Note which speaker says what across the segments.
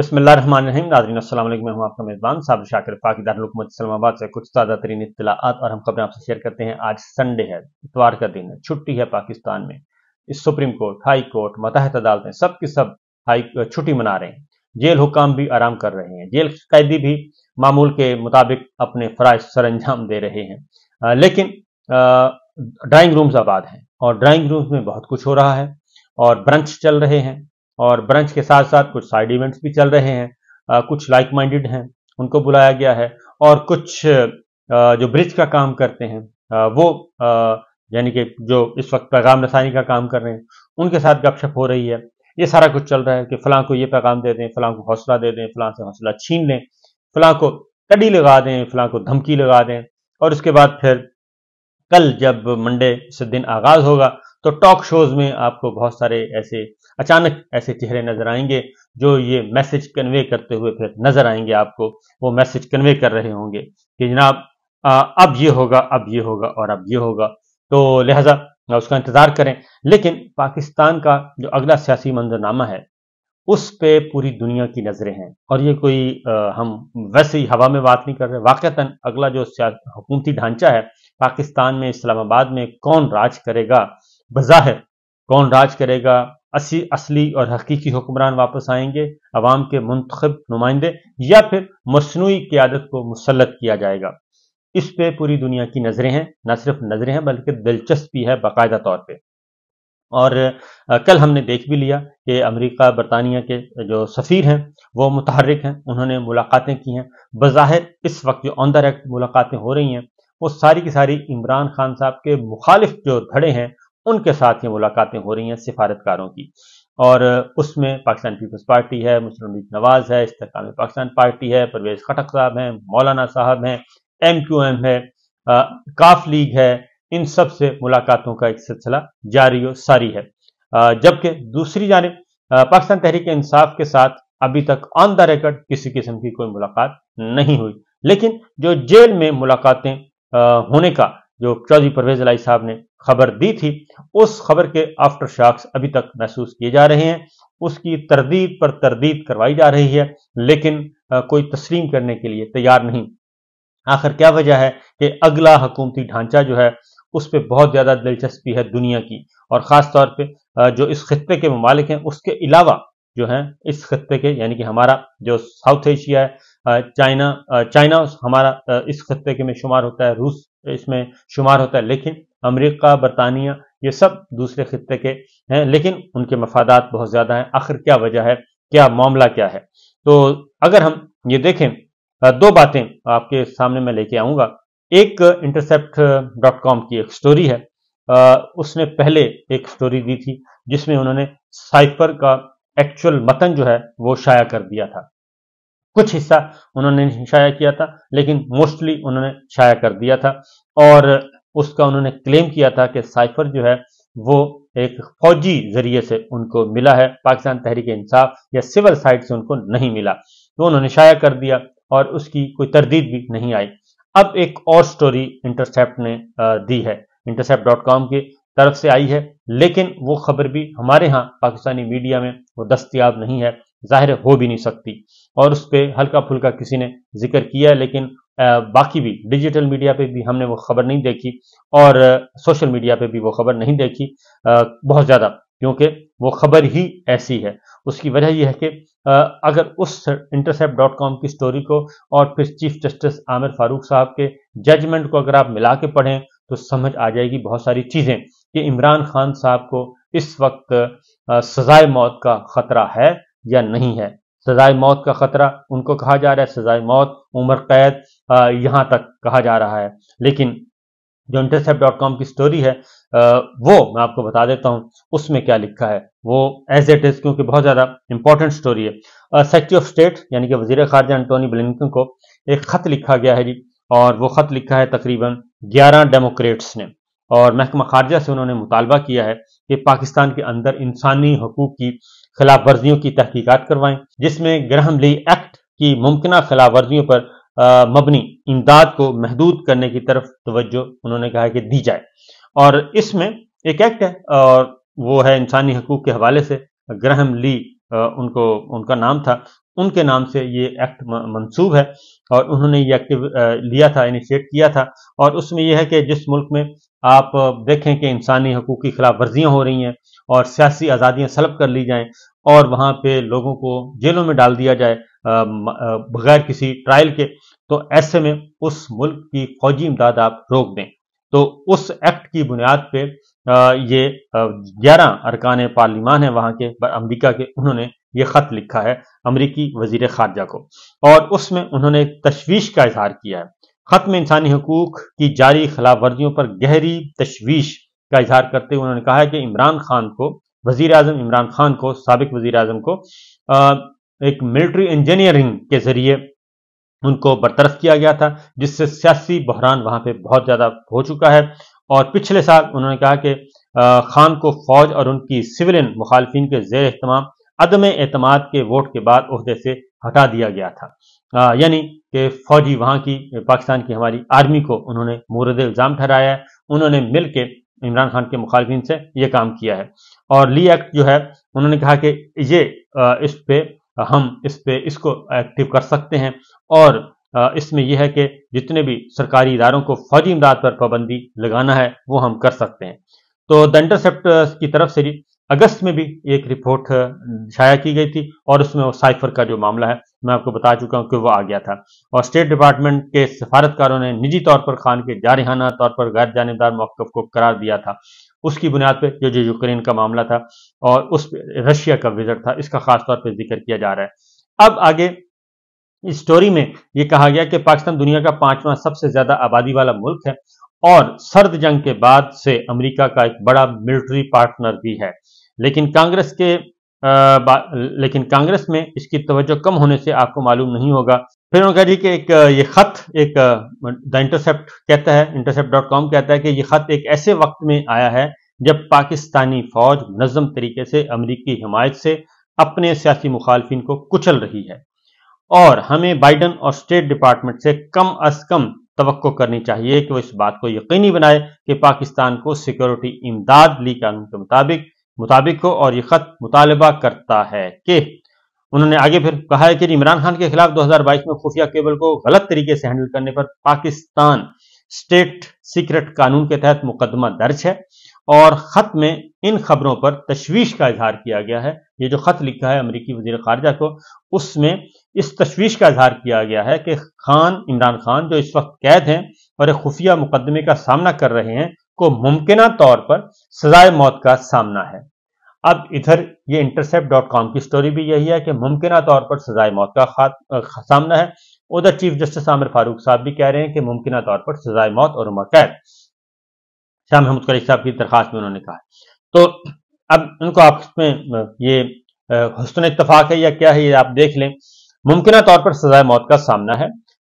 Speaker 1: बसमीम नाजरीन असल मैं हूं आपका मेज़बान साहब शाकिर पाकि दारकूमत इस्लामाबाद से कुछ ताज़ा तरीन इतलात और हम खबरें आपसे शेयर करते हैं आज संडे है इतवार का दिन है छुट्टी है पाकिस्तान में इस सुप्रीम कोर्ट हाई कोर्ट मतहत अदालतें सब की सब हाई छुट्टी मना रहे हैं जेल हुकाम भी आराम कर रहे हैं जेल कैदी भी मामूल के मुताबिक अपने फ़राज सर अंजाम दे रहे हैं आ, लेकिन ड्राइंग रूम्स आबाद हैं और ड्राइंग रूम्स में बहुत कुछ हो रहा है और ब्रंच चल रहे हैं और ब्रंच के साथ साथ कुछ साइड इवेंट्स भी चल रहे हैं आ, कुछ लाइक माइंडेड हैं उनको बुलाया गया है और कुछ आ, जो ब्रिज का काम करते हैं आ, वो यानी कि जो इस वक्त पैगाम रसानी का काम कर रहे हैं उनके साथ गपशप हो रही है ये सारा कुछ चल रहा है कि फलां को ये पैगाम दे दें फलां को हौसला दे दें फलां से हौसला छीन लें फलां को कड़ी लगा दें फलां को धमकी लगा दें और उसके बाद फिर कल जब मंडे से दिन आगाज होगा तो टॉक शोज में आपको बहुत सारे ऐसे अचानक ऐसे चेहरे नजर आएंगे जो ये मैसेज कन्वे करते हुए फिर नजर आएंगे आपको वो मैसेज कन्वे कर रहे होंगे कि जनाब अब ये होगा अब ये होगा और अब ये होगा तो लिहाजा उसका इंतजार करें लेकिन पाकिस्तान का जो अगला सियासी मंजरनामा है उस पे पूरी दुनिया की नज़रें हैं और ये कोई आ, हम वैसे ही हवा में बात नहीं कर रहे वाक़ता अगला जो हुकूमती ढांचा है पाकिस्तान में इस्लामाबाद में कौन राज करेगा बज़ाहिर कौन राज करेगा असी असली और हकीकी हुक्मरान वापस आएंगे अवाम के मुंतखब नुमाइंदे या फिर मसनू क्यादत को मुसलत किया जाएगा इस पर पूरी दुनिया की नज़रें हैं ना सिर्फ नज़रें हैं बल्कि दिलचस्पी है बाकायदा तौर पर और कल हमने देख भी लिया कि अमरीका बरतानिया के जो सफ़ीर हैं वो मुतहरक हैं उन्होंने मुलाकातें की हैं बज़ाहिर इस वक्त जो ऑन द रेक्ट मुलाकातें हो रही हैं वो सारी की सारी इमरान खान साहब के मुखालिफ जो धड़े हैं उनके साथ ये मुलाकातें हो रही हैं सिफारतकारों की और उसमें पाकिस्तान पीपल्स पार्टी है मुस्लिम लीग नवाज है इस्तेकाम पाकिस्तान पार्टी है परवेज खटक साहब हैं मौलाना साहब हैं एम क्यू एम है आ, काफ लीग है इन सब से मुलाकातों का एक सिलसिला जारी और सारी है जबकि दूसरी जानब पाकिस्तान तहरीक इंसाफ के साथ अभी तक ऑन द रिकॉर्ड किसी किस्म की कोई मुलाकात नहीं हुई लेकिन जो जेल में मुलाकातें होने का जो चौधरी परवेज लाई साहब ने खबर दी थी उस खबर के आफ्टर शॉक्स अभी तक महसूस किए जा रहे हैं उसकी तरदीद पर तरदीद करवाई जा रही है लेकिन कोई तस्लीम करने के लिए तैयार नहीं आखिर क्या वजह है कि अगला हकूमती ढांचा जो है उस पर बहुत ज़्यादा दिलचस्पी है दुनिया की और ख़ास तौर पर जो इस खत्े के ममालिक हैं उसके अलावा जो है इस खत्े के यानी कि हमारा जो साउथ एशिया है चाइना चाइना हमारा इस खत्े के में शुमार होता है रूस इसमें शुमार होता है लेकिन अमेरिका बरतानिया ये सब दूसरे खत्ते के हैं लेकिन उनके मफादात बहुत ज़्यादा हैं आखिर क्या वजह है क्या मामला क्या है तो अगर हम ये देखें दो बातें आपके सामने मैं लेके आऊंगा एक इंटरसेप्ट डॉट कॉम की एक स्टोरी है उसने पहले एक स्टोरी दी थी जिसमें उन्होंने साइफर का एक्चुअल मतन जो है वो शाया कर दिया था कुछ हिस्सा उन्होंने शाया किया था लेकिन मोस्टली उन्होंने शाया कर दिया था और उसका उन्होंने क्लेम किया था कि साइफर जो है वो एक फौजी जरिए से उनको मिला है पाकिस्तान तहरीक इंसाफ या सिविल साइट से उनको नहीं मिला तो उन्होंने शाया कर दिया और उसकी कोई तरदीद भी नहीं आई अब एक और स्टोरी इंटरसेप्ट ने दी है इंटरसेप्ट डॉट कॉम की तरफ से आई है लेकिन वो खबर भी हमारे यहाँ पाकिस्तानी मीडिया में वो दस्तियाब नहीं है जाहिर हो भी नहीं सकती और उस पर हल्का फुल्का किसी ने जिक्र किया लेकिन बाकी भी डिजिटल मीडिया पे भी हमने वो खबर नहीं देखी और सोशल मीडिया पे भी वो खबर नहीं देखी बहुत ज़्यादा क्योंकि वो खबर ही ऐसी है उसकी वजह यह है कि अगर उस इंटरसेप्ट डॉट कॉम की स्टोरी को और फिर चीफ जस्टिस आमिर फारूक साहब के जजमेंट को अगर आप मिला के पढ़ें तो समझ आ जाएगी बहुत सारी चीज़ें कि इमरान खान साहब को इस वक्त सजाए मौत का खतरा है या नहीं है सजाए मौत का खतरा उनको कहा जा रहा है सजाए मौत उम्र कैद यहाँ तक कहा जा रहा है लेकिन जो इंटरसेप्ट कॉम की स्टोरी है वो मैं आपको बता देता हूँ उसमें क्या लिखा है वो एज एट इज क्योंकि बहुत ज़्यादा इंपॉर्टेंट स्टोरी है सेक्रेटरी ऑफ स्टेट यानी कि वजीर खारजा एंटोनी ब्लिंकन को एक ख़त लिखा गया है जी और वो ख़त लिखा है तकरीबन ग्यारह डेमोक्रेट्स ने और महकमा खारजा से उन्होंने मुतालबा किया है कि पाकिस्तान के अंदर इंसानी हकूक की खिलाफ वर्जियों की तहकीकत करवाएं जिसमें ग्रहम ली एक्ट की मुमकिन खिलाफ वर्जियों पर मबनी इमदाद को महदूद करने की तरफ तोज्जो उन्होंने कहा कि दी जाए और इसमें एक एक्ट है और वो है इंसानी हकूक के हवाले से ग्रहम ली उनको उनका नाम था उनके नाम से ये एक्ट मंसूब है और उन्होंने ये एक्टिव लिया था इनिशिएट किया था और उसमें यह है कि जिस मुल्क में आप देखें कि इंसानी हकूक़ की खिलाफ वर्जियाँ हो रही हैं और सियासी आज़ादियाँ सलब कर ली जाएं और वहाँ पे लोगों को जेलों में डाल दिया जाए बगैर किसी ट्रायल के तो ऐसे में उस मुल्क की फौजी इमदाद आप रोक दें तो उस एक्ट की बुनियाद पर ये ग्यारह अरकान पार्लिमान है वहाँ के अमरीका के उन्होंने ये खत लिखा है अमरीकी वजीर खारजा को और उसमें उन्होंने तशवीश का इजहार किया है खत में इंसानी हकूक की जारी खिलाफ वर्जियों पर गहरी तशवीश का इजहार करते हुए उन्होंने कहा है कि इमरान खान को वजीर अजम इमरान खान को सबक वजीर अजम को आ, एक मिलिट्री इंजीनियरिंग के जरिए उनको बरतरफ किया गया था जिससे सियासी बहरान वहां पर बहुत ज़्यादा हो चुका है और पिछले साल उन्होंने कहा कि खान को फौज और उनकी सिविलियन मुखालफी के जेर अहतमाम अदम एतमाद के वोट के बाद अहदे से हटा दिया गया था यानी कि फौजी वहाँ की पाकिस्तान की हमारी आर्मी को उन्होंने मुरद इल्ज़ाम ठहराया है उन्होंने मिल के इमरान खान के मुखालफिन से ये काम किया है और ली एक्ट जो है उन्होंने कहा कि ये इस पे हम इस पे इसको एक्टिव कर सकते हैं और इसमें यह है कि जितने भी सरकारी इदारों को फौजी इमदाद पर पाबंदी लगाना है वो हम कर सकते हैं तो द इंटरसेप्ट की तरफ से अगस्त में भी एक रिपोर्ट छाया की गई थी और उसमें वो साइफर का जो मामला है मैं आपको बता चुका हूं कि वो आ गया था और स्टेट डिपार्टमेंट के सफारतकारों ने निजी तौर पर खान के जारिहाना तौर पर गैर जानेदार मौकफ को करार दिया था उसकी बुनियाद पर जो जो यूक्रेन का मामला था और उस रशिया का विजट था इसका खास तौर पर जिक्र किया जा रहा है अब आगे इस स्टोरी में ये कहा गया कि पाकिस्तान दुनिया का पांचवा सबसे ज्यादा आबादी वाला मुल्क है और सर्द जंग के बाद से अमेरिका का एक बड़ा मिलिट्री पार्टनर भी है लेकिन कांग्रेस के आ, लेकिन कांग्रेस में इसकी तवज्जो कम होने से आपको मालूम नहीं होगा फिर उन्होंने कहा कि एक ये खत एक द इंटरसेप्ट कहता है इंटरसेप्ट डॉट कॉम कहता है कि ये खत एक ऐसे वक्त में आया है जब पाकिस्तानी फौज नजम तरीके से अमरीकी हिमायत से अपने सियासी मुखालफिन को कुचल रही है और हमें बाइडन और स्टेट डिपार्टमेंट से कम अज कम तो करनी चाहिए कि वो इस बात को यकीनी बनाए कि पाकिस्तान को सिक्योरिटी इमदाद ली कानून के मुताबिक मुताबिक हो और ये खत मुतालबा करता है कि उन्होंने आगे फिर कहा है कि इमरान खान के खिलाफ 2022 में खुफिया केबल को गलत तरीके से हैंडल करने पर पाकिस्तान स्टेट सीक्रेट कानून के तहत मुकदमा दर्ज है और खत में इन खबरों पर तशवीश का इजहार किया गया है ये जो खत लिखा है अमरीकी वजीर खारजा को उसमें इस तशवीश का इजहार किया गया है कि खान इमरान खान जो इस वक्त कैद हैं और एक खुफिया मुकदमे का सामना कर रहे हैं को मुमकिन तौर पर सजाए मौत का सामना है अब इधर ये इंटरसेप्ट डॉट कॉम की स्टोरी भी यही है कि मुमकिन तौर पर सजाए मौत का सामना है उधर चीफ जस्टिस आमिर फारूक साहब भी कह रहे हैं कि मुमकिन तौर पर सजाए मौत और उम्र कैद शाह महमूद करीब साहब की दरखास्त में उन्होंने कहा तो अब उनको आप में ये हसन इतफाक है या क्या है ये आप देख लें मुमकिन तौर पर सजाए मौत का सामना है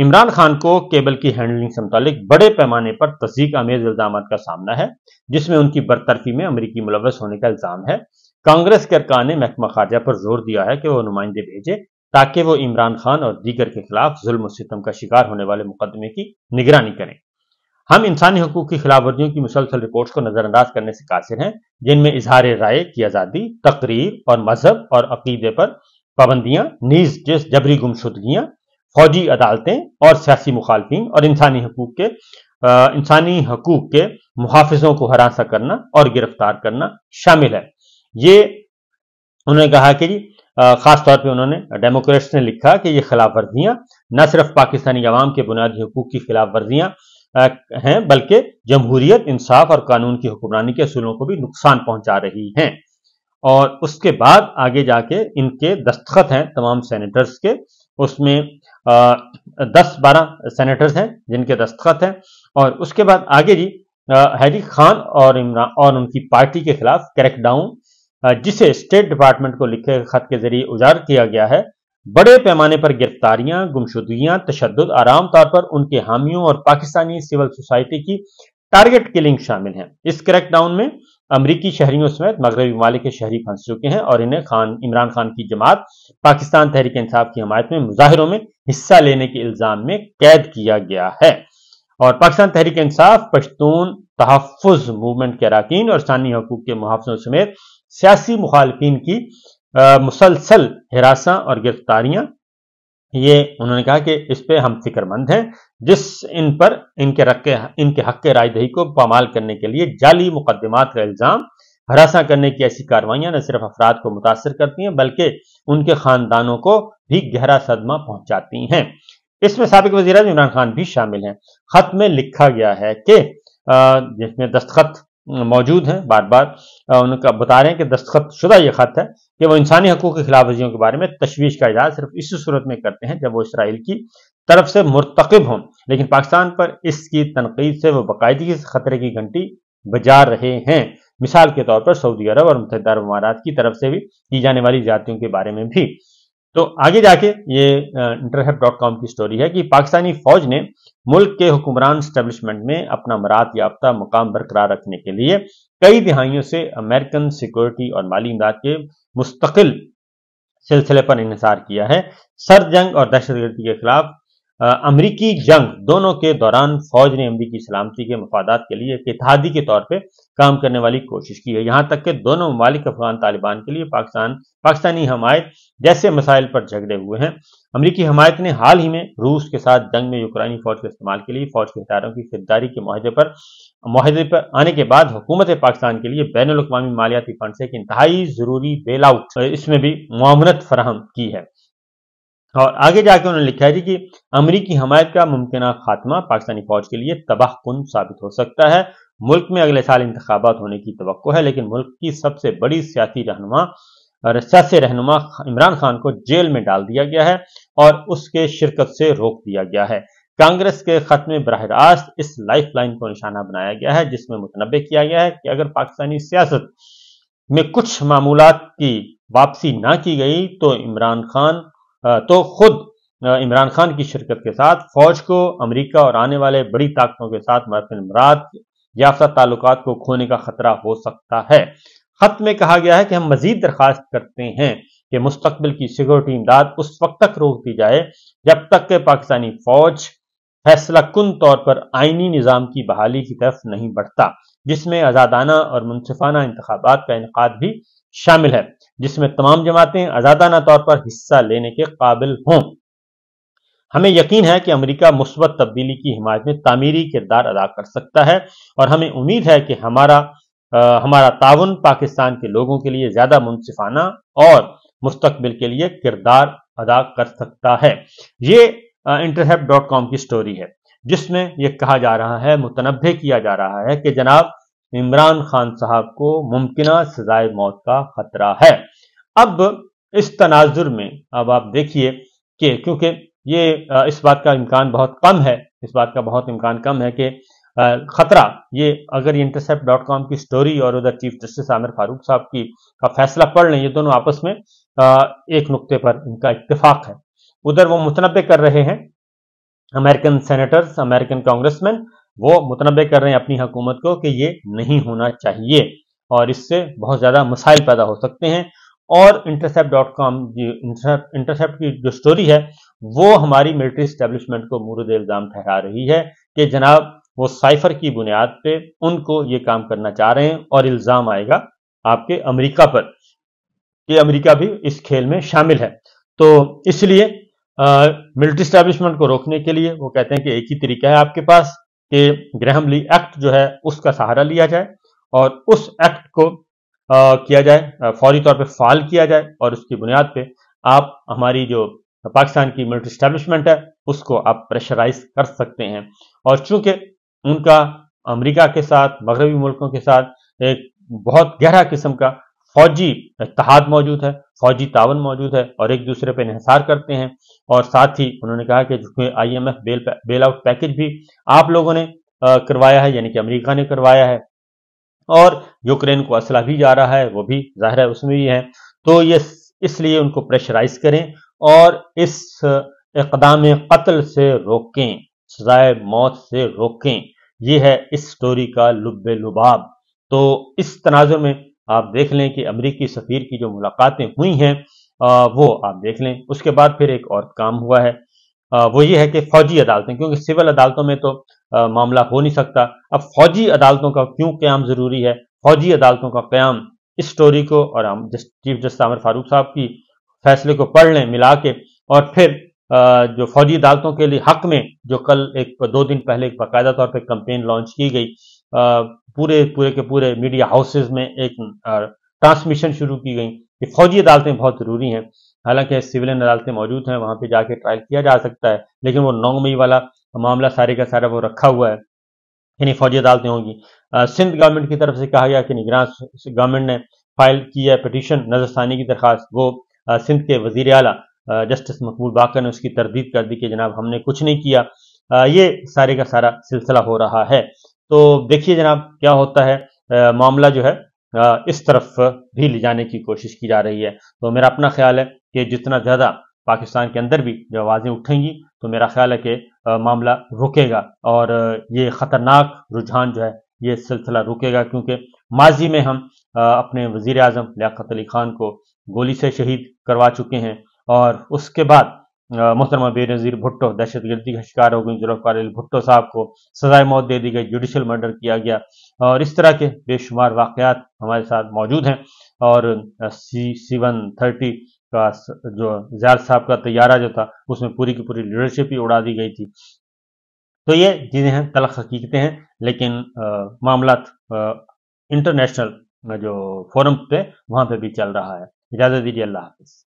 Speaker 1: इमरान खान को केबल की हैंडलिंग से मुतालिक बड़े पैमाने पर तस्दीक आमेज इल्जाम का सामना है जिसमें उनकी बरतरफी में अमरीकी मुलवस होने का इल्जाम है कांग्रेस के अरकान ने महकमा खारजा पर जोर दिया है कि वह नुमाइंदे भेजे ताकि वो इमरान खान और दीगर के खिलाफ जुल्म सितम का शिकार होने वाले मुकदमे की निगरानी करें हम इंसानी हकूक की खिलाफ वर्जियों की मुसलसल रिपोर्ट्स को नजरअंदाज करने से कासिर हैं जिनमें इजहार राय की आज़ादी तकरीर और मजहब और अकीदे पर पाबंदियां नीज जबरी गुमशुदगियां फौजी अदालतें और सियासी मुखालफी और इंसानी हकूक के इंसानी हकूक के मुहाफिजों को हरासा करना और गिरफ्तार करना शामिल है ये उन्होंने कहा कि जी पर उन्होंने डेमोक्रेट्स ने लिखा कि ये खिलाफ वर्जियां न सिर्फ पाकिस्तानी अवाम के बुनियादी हकूक की खिलाफ वर्जियां हैं बल्कि जमहूरियत इंसाफ और कानून की हुक्मरानी के असूलों को भी नुकसान पहुंचा रही हैं और उसके बाद आगे जाके इनके दस्तखत हैं तमाम सेनेटर्स के उसमें दस बारह सेनेटर्स हैं जिनके दस्तखत हैं और उसके बाद आगे जी हैरी खान और इमरान और उनकी पार्टी के खिलाफ क्रैकडाउन जिसे स्टेट डिपार्टमेंट को लिखे खत के जरिए उजागर किया गया है बड़े पैमाने पर गिरफ्तारियां गुमशुदगियां तशद आराम तौर पर उनके हामियों और पाकिस्तानी सिविल सोसाइटी की टारगेट किलिंग शामिल है इस क्रैकडाउन में अमरीकी शहरियों समेत मगरबी ममालिक के शहरी फंस चुके हैं और इन्हें खान इमरान खान की जमात पाकिस्तान तहरीक इंसाफ की हमायत में मुजाहरों में हिस्सा लेने के इल्जाम में कैद किया गया है और पाकिस्तान तहरीक इंसाफ पश्तून तहफ़ मूवमेंट के अरकान और स्थानीय हकूक के मुहाफ़ों समेत सियासी मुखालफी की मुसलसल हरासा और गिरफ्तारियां ये उन्होंने कहा कि इस पे हम फिक्रमंद हैं जिस इन पर इनके रक्के इनके हक रायदही को पामाल करने के लिए जाली मुकदमात का इल्ज़ाम हरासा करने की ऐसी कार्रवाइयां न सिर्फ अफराद को मुतासर करती हैं बल्कि उनके खानदानों को भी गहरा सदमा पहुंचाती हैं इसमें सबक वजीर इमरान खान भी शामिल हैं खत में लिखा गया है कि जिसमें दस्तखत मौजूद हैं बार बार उनका बता रहे हैं कि दस्तखत शुदा यह खत है कि वो इंसानी हकूक की खिलाफ वर्जियों के बारे में तशवीश का इजाज सिर्फ इसी सूरत में करते हैं जब वो इसराइल की तरफ से मरतकब हों लेकिन पाकिस्तान पर इसकी तनकीद से वो बाकायदगी खतरे की घंटी बजा रहे हैं मिसाल के तौर पर सऊदी अरब और मुतहद अरब अमारात की तरफ से भी की जाने वाली जातियों के बारे में भी तो आगे जाके ये इंटरहेप डॉट कॉम की स्टोरी है कि पाकिस्तानी फौज ने मुल्क के हुक्मरान स्टेब्लिशमेंट में अपना मरात याफ्ता मुकाम बरकरार रखने के लिए कई दिहाइयों से अमेरिकन सिक्योरिटी और माली इमदाद के मुस्तकिल सिलसिले पर इसार किया है सर जंग और दहशतगर्दी के खिलाफ अमरीकी जंग दोनों के दौरान फौज ने अमरीकी सलामती के मफादात के लिए इतिहादी के तौर पर काम करने वाली कोशिश की है यहां तक कि दोनों ममालिक अफगान तालिबान के लिए पाकिस्तान पाकिस्तानी हमायत जैसे मसाइल पर झगड़े हुए हैं अमरीकी हमायत ने हाल ही में रूस के साथ जंग में यूक्रानी फौज के इस्तेमाल के लिए फौज के हथियारों की खरीदारी के माहे पर माहे पर आने के बाद हुकूमत पाकिस्तान के लिए बैन अवी मालियाती फंड से एक इंतहाई जरूरी आउट इसमें भी मामनत फराहम की है और आगे जाकर उन्होंने लिखा है कि अमरीकी हमायत का मुमकिन खात्मा पाकिस्तानी फौज के लिए तबाह कन साबित हो सकता है मुल्क में अगले साल इंतबात होने की तो है लेकिन मुल्क की सबसे बड़ी सियासी रहनुमा रस्सा रहनुमा इमरान खान को जेल में डाल दिया गया है और उसके शिरकत से रोक दिया गया है कांग्रेस के खत में बरह रास्त इस लाइफ लाइन को निशाना बनाया गया है जिसमें मुतनबे किया गया है कि अगर पाकिस्तानी सियासत में कुछ मामूलत की वापसी ना की गई तो इमरान खान तो खुद इमरान खान की शिरकत के साथ फौज को अमेरिका और आने वाले बड़ी ताकतों के साथ मरफिन याफ्ता ताल्लुक को खोने का खतरा हो सकता है खत में कहा गया है कि हम मजीद दरखास्त करते हैं कि मुस्तबिल की सिक्योरिटी इमदाद उस वक्त तक रोक दी जाए जब तक के पाकिस्तानी फौज फैसला कन तौर पर आइनी निज़ाम की बहाली की तरफ नहीं बढ़ता जिसमें आज़ादाना और मुनफाना इंतबात का इनका भी शामिल है जिसमें तमाम जमातें आज़ादाना तौर पर हिस्सा लेने के काबिल हों हमें यकीन है कि अमेरिका मुस्बत तब्दीली की हिमायत में तामीरी किरदार अदा कर सकता है और हमें उम्मीद है कि हमारा आ, हमारा ताउन पाकिस्तान के लोगों के लिए ज्यादा मुनसिफाना और मुस्तबिल के लिए किरदार अदा कर सकता है ये इंटरहेप डॉट कॉम की स्टोरी है जिसमें यह कहा जा रहा है मुतनबे किया जा रहा है कि जनाब इमरान खान साहब को मुमकिन सजाए मौत का खतरा है अब इस तनाजुर में अब आप देखिए कि क्योंकि ये इस बात का इम्कान बहुत कम है इस बात का बहुत इम्कान कम है कि खतरा ये अगर इंटरसेप्ट डॉट कॉम की स्टोरी और उधर चीफ जस्टिस आमिर फारूक साहब की का फैसला पढ़ लें ये दोनों आपस में एक नुक्ते पर इनका इतफाक है उधर वो मुतनबे कर रहे हैं अमेरिकन सेनेटर्स अमेरिकन कांग्रेसमैन वो मुतनबे कर रहे हैं अपनी हुकूमत को कि ये नहीं होना चाहिए और इससे बहुत ज़्यादा मसाइल पैदा हो सकते हैं और इंटरसेप्ट डॉट कॉम इंटरसेप्ट की जो स्टोरी है वो हमारी मिलिट्री स्टेब्लिशमेंट को मुरुद इल्ज़ाम ठहरा रही है कि जनाब वो साइफर की बुनियाद पे उनको ये काम करना चाह रहे हैं और इल्ज़ाम आएगा आपके अमेरिका पर कि अमेरिका भी इस खेल में शामिल है तो इसलिए मिलिट्री स्टैब्लिशमेंट को रोकने के लिए वो कहते हैं कि एक ही तरीका है आपके पास कि ग्रहमली एक्ट जो है उसका सहारा लिया जाए और उस एक्ट को आ, किया जाए फौरी तौर पे फाल किया जाए और उसकी बुनियाद पे आप हमारी जो पाकिस्तान की मिलिट्री स्टैब्लिशमेंट है उसको आप प्रेशराइज कर सकते हैं और चूंकि उनका अमेरिका के साथ मगरबी मुल्कों के साथ एक बहुत गहरा किस्म का फौजी इतहाद मौजूद है फौजी तावन मौजूद है और एक दूसरे पर इंहसार करते हैं और साथ ही उन्होंने कहा कि I M F bail bailout package भी आप लोगों ने करवाया है यानी कि अमेरिका ने करवाया है और यूक्रेन को असला भी जा रहा है वो भी जाहिर है उसमें भी है तो ये इसलिए उनको प्रेशराइज करें और इस इकदाम कत्ल से रोकें सजाए मौत से रोकें ये है इस स्टोरी का लुब लुबाब तो इस तनाज में आप देख लें कि अमरीकी सफ़ीर की जो मुलाकातें हुई हैं वो आप देख लें उसके बाद फिर एक और काम हुआ है वो ये है कि फौजी अदालतें क्योंकि सिविल अदालतों में तो मामला हो नहीं सकता अब फौजी अदालतों का क्यों क्याम ज़रूरी है फौजी अदालतों का क्याम इस स्टोरी को और हम चीफ जस्टिस आमिर फारूक साहब की फैसले को पढ़ लें मिला के और फिर जो फौजी अदालतों के लिए हक में जो कल एक दो दिन पहले एक बाकायदा तौर पर कंपेन लॉन्च की गई पूरे पूरे के पूरे मीडिया हाउसेज में एक ट्रांसमिशन शुरू की गई कि फौजी अदालतें बहुत जरूरी हैं हालांकि सिविलियन अदालतें मौजूद हैं वहां पे जाके ट्रायल किया जा सकता है लेकिन वो नौ मई वाला मामला सारे का सारा वो रखा हुआ है यानी फौजी अदालतें होंगी सिंध गवर्नमेंट की तरफ से कहा गया कि निगरान गवर्नमेंट ने फाइल की है पटिशन नजरसानी की दरखास्त वो सिंध के वजीर अला जस्टिस मकबूल बाकर ने उसकी तरदीद कर दी कि जनाब हमने कुछ नहीं किया ये सारे का सारा सिलसिला हो रहा है तो देखिए जनाब क्या होता है मामला जो है इस तरफ भी ले जाने की कोशिश की जा रही है तो मेरा अपना ख्याल है कि जितना ज़्यादा पाकिस्तान के अंदर भी जब आवाज़ें उठेंगी तो मेरा ख्याल है कि मामला रुकेगा और ये ख़तरनाक रुझान जो है ये सिलसिला रुकेगा क्योंकि माजी में हम अपने वजीर अजम लियात अली ख़ान को गोली से शहीद करवा चुके हैं और उसके बाद मोहतरमा बेनज़ीर भुट्टो दहशत गर्दी का शिकार हो गई जुल्फ़ार भुट्टो साहब को सजाए मौत दे दी गई जुडिशल मर्डर किया गया और इस तरह के बेशुमार वाकत हमारे साथ मौजूद हैं और सी वन थर्टी का जो जार साहब का तैयारा जो था उसमें पूरी की पूरी लीडरशिप ही उड़ा दी गई थी तो ये चीज़ें हैं तलख हकीकतें हैं लेकिन मामला इंटरनेशनल जो फोरम पे वहाँ पे भी चल रहा है इजाज़त दीजिए अल्लाह हाफिज़